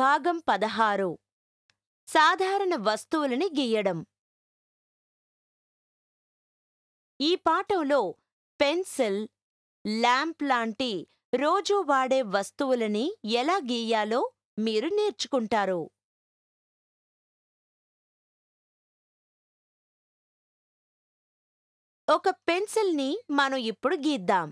భాగం పదహారు సాధారణ వస్తువులని గీయడం ఈ పాఠంలో పెన్సిల్ ల్యాంప్ లాంటి రోజూ వాడే వస్తువులని ఎలా గీయాలో మీరు నేర్చుకుంటారు ఒక పెన్సిల్ని మనం ఇప్పుడు గీద్దాం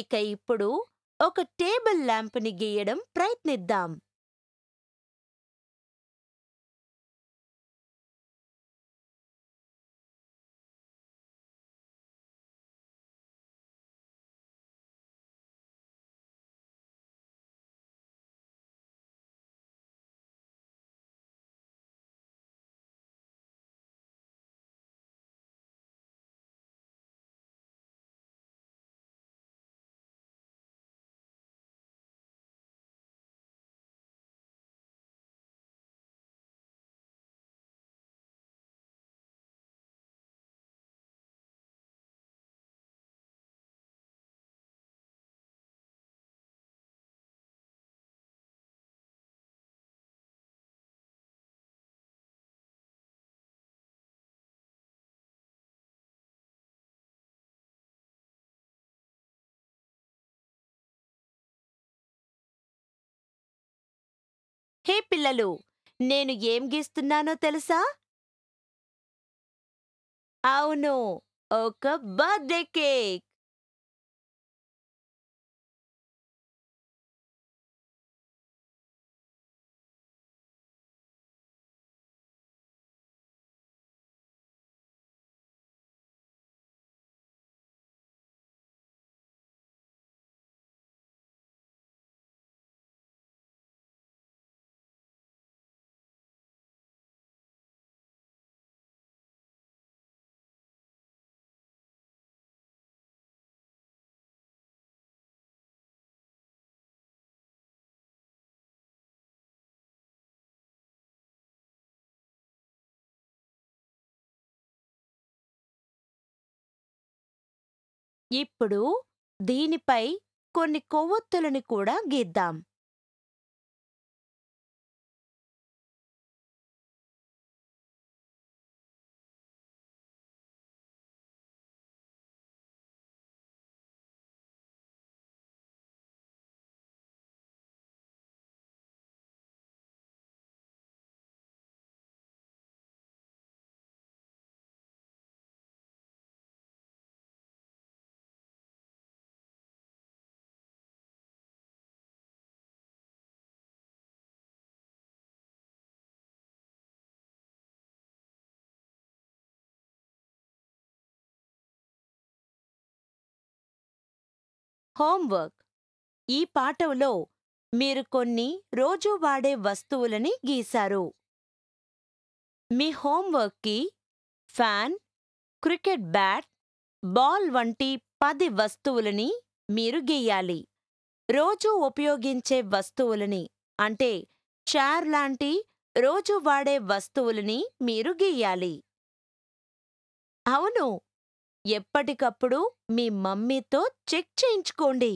ఇక ఇప్పుడు ఒక టేబుల్ ల్యాంప్ని గీయడం ప్రయత్నిద్దాం హే పిల్లలు నేను ఏం గీస్తున్నానో తెలుసా అవును ఒక బర్త్డే కేక్ ఇప్పుడు దీనిపై కొన్ని కొవ్వొత్తులని కూడా గీద్దాం హోంవర్క్ ఈ పాఠంలో మీరు కొన్ని రోజు వాడే వస్తువులని గీశారు మీ హోంవర్క్కి ఫ్యాన్ క్రికెట్ బ్యాట్ బాల్ వంటి పది వస్తువులని మీరు గీయాలి రోజూ ఉపయోగించే వస్తువులని అంటే చార్ లాంటి రోజు వాడే వస్తువులని మీరు గీయాలి అవును ఎప్పటికప్పుడు మీ మమ్మీతో చెక్ చేయించుకోండి